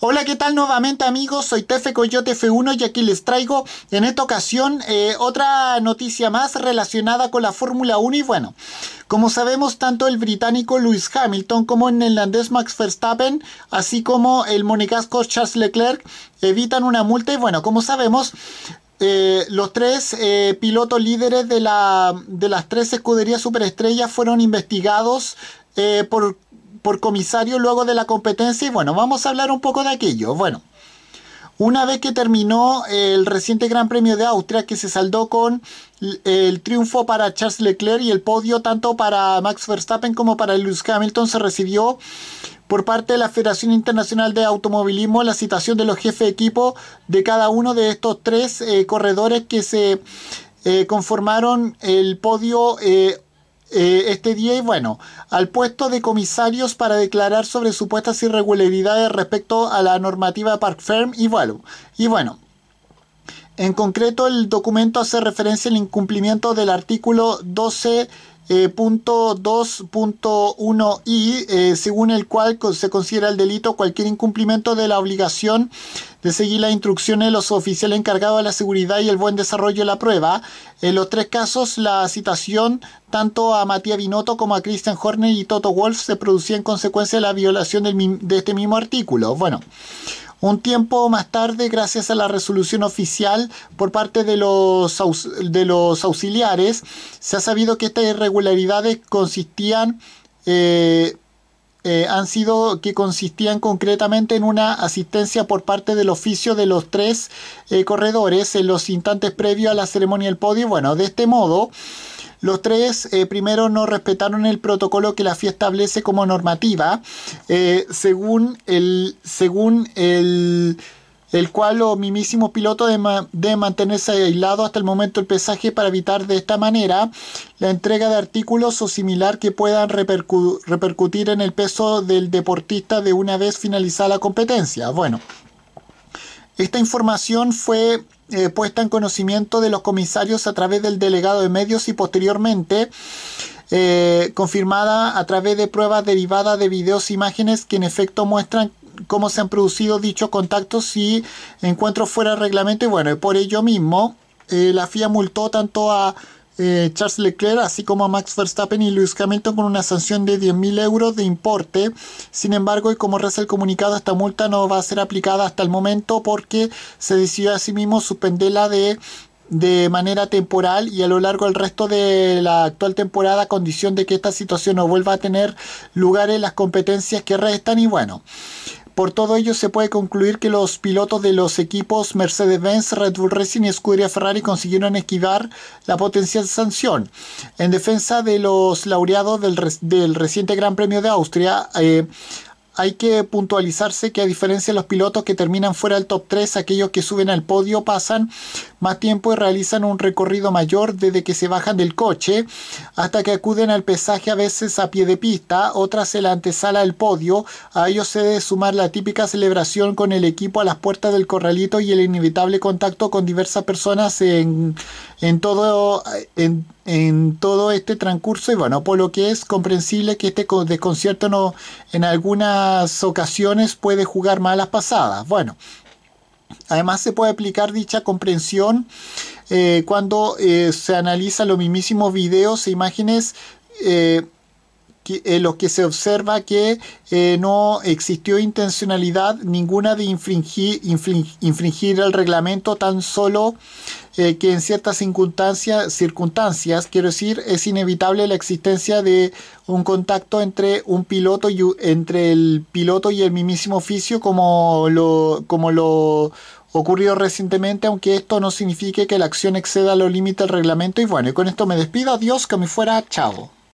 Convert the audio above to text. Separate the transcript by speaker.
Speaker 1: Hola, ¿qué tal nuevamente amigos? Soy Tefe Coyote F1 y aquí les traigo en esta ocasión eh, otra noticia más relacionada con la Fórmula 1 y bueno, como sabemos tanto el británico Lewis Hamilton como el neerlandés Max Verstappen, así como el monegasco Charles Leclerc evitan una multa y bueno, como sabemos eh, los tres eh, pilotos líderes de, la, de las tres escuderías superestrellas fueron investigados por por comisario luego de la competencia y bueno, vamos a hablar un poco de aquello. Bueno, una vez que terminó el reciente Gran Premio de Austria, que se saldó con el triunfo para Charles Leclerc y el podio tanto para Max Verstappen como para Lewis Hamilton, se recibió por parte de la Federación Internacional de Automovilismo la citación de los jefes de equipo de cada uno de estos tres eh, corredores que se eh, conformaron el podio eh, eh, este día y bueno, al puesto de comisarios para declarar sobre supuestas irregularidades respecto a la normativa Park Firm y bueno, y bueno. En concreto, el documento hace referencia al incumplimiento del artículo 12 eh, punto 2.1i, eh, según el cual se considera el delito cualquier incumplimiento de la obligación de seguir las instrucciones de los oficiales encargados de la seguridad y el buen desarrollo de la prueba. En los tres casos, la citación tanto a Matías Binotto como a Christian Horner y Toto Wolf se producía en consecuencia de la violación de este mismo artículo. Bueno. Un tiempo más tarde, gracias a la resolución oficial por parte de los, de los auxiliares, se ha sabido que estas irregularidades consistían... Eh, eh, han sido que consistían concretamente en una asistencia por parte del oficio de los tres eh, corredores en los instantes previos a la ceremonia del podio. Bueno, de este modo, los tres, eh, primero, no respetaron el protocolo que la FIA establece como normativa, eh, según el... Según el cual los mismísimos pilotos deben de mantenerse aislados hasta el momento del pesaje para evitar de esta manera la entrega de artículos o similar que puedan repercutir en el peso del deportista de una vez finalizada la competencia. Bueno, esta información fue eh, puesta en conocimiento de los comisarios a través del delegado de medios y posteriormente eh, confirmada a través de pruebas derivadas de videos e imágenes que en efecto muestran cómo se han producido dichos contactos y encuentros fuera de reglamento y bueno, por ello mismo eh, la FIA multó tanto a eh, Charles Leclerc, así como a Max Verstappen y Lewis Hamilton con una sanción de 10.000 euros de importe. Sin embargo, y como reza el comunicado, esta multa no va a ser aplicada hasta el momento porque se decidió asimismo suspenderla de de manera temporal y a lo largo del resto de la actual temporada a condición de que esta situación no vuelva a tener lugar en las competencias que restan y bueno por todo ello se puede concluir que los pilotos de los equipos Mercedes-Benz, Red Bull Racing y Scuderia Ferrari consiguieron esquivar la potencial sanción. En defensa de los laureados del, reciente Gran Premio de Austria, eh, hay que puntualizarse que a diferencia de los pilotos que terminan fuera del top 3, aquellos que suben al podio pasan más tiempo y realizan un recorrido mayor desde que se bajan del coche hasta que acuden al pesaje a veces a pie de pista, otras en la antesala del podio. A ellos se debe sumar la típica celebración con el equipo a las puertas del corralito y el inevitable contacto con diversas personas en, todo... En, todo este transcurso y bueno, por lo que es comprensible que este desconcierto no, en algunas ocasiones puede jugar malas pasadas. Bueno, Además se puede aplicar dicha comprensión eh, cuando eh, se analiza los mismísimos videos e imágenes eh, eh, lo en los que se observa que eh, no existió intencionalidad ninguna de infringir, infringir, el reglamento, tan solo eh, que en ciertas circunstancias, circunstancias, quiero decir, es inevitable la existencia de un contacto entre un piloto y entre el piloto y el mismísimo oficio, como lo, como lo ocurrió recientemente, aunque esto no signifique que la acción exceda los límites del reglamento. Y bueno, y con esto me despido, adiós, que me fuera, chao.